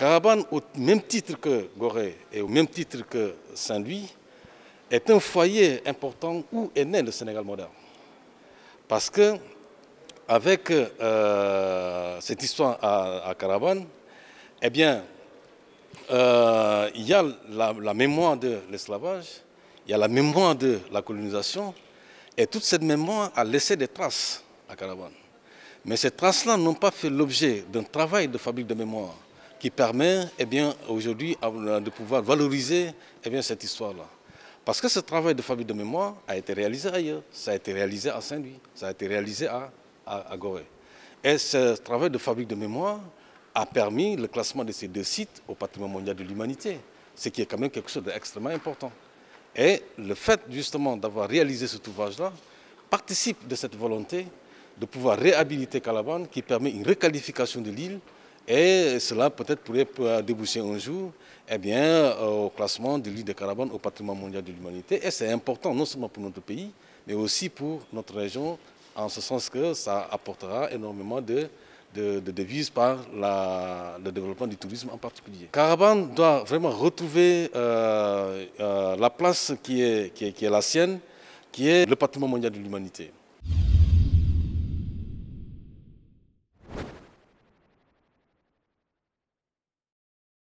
Carabane, au même titre que Gorée et au même titre que Saint-Louis, est un foyer important où est né le Sénégal moderne. Parce que, avec euh, cette histoire à, Carabane, eh bien, euh, il y a la, la mémoire de l'esclavage, il y a la mémoire de la colonisation, et toute cette mémoire a laissé des traces à Carabane. Mais ces traces-là n'ont pas fait l'objet d'un travail de fabrique de mémoire qui permet eh bien, aujourd'hui de pouvoir valoriser eh bien, cette histoire-là. Parce que ce travail de fabrique de mémoire a été réalisé ailleurs. Ça a été réalisé à Saint-Louis, ça a été réalisé à, à, Gorée. Et ce travail de fabrique de mémoire a permis le classement de ces deux sites au patrimoine mondial de l'humanité, ce qui est quand même quelque chose d'extrêmement important. Et le fait justement d'avoir réalisé cet ouvrage-là participe de cette volonté de pouvoir réhabiliter Calabane qui permet une requalification de l'île et cela peut-être pourrait déboucher un jour eh bien, euh, au classement de l'île de Carabane au patrimoine mondial de l'humanité. Et c'est important non seulement pour notre pays, mais aussi pour notre région, en ce sens que ça apportera énormément de, de, devises par le développement du tourisme en particulier. Carabane doit vraiment retrouver euh, euh, la place qui est, qui est la sienne, qui est le patrimoine mondial de l'humanité.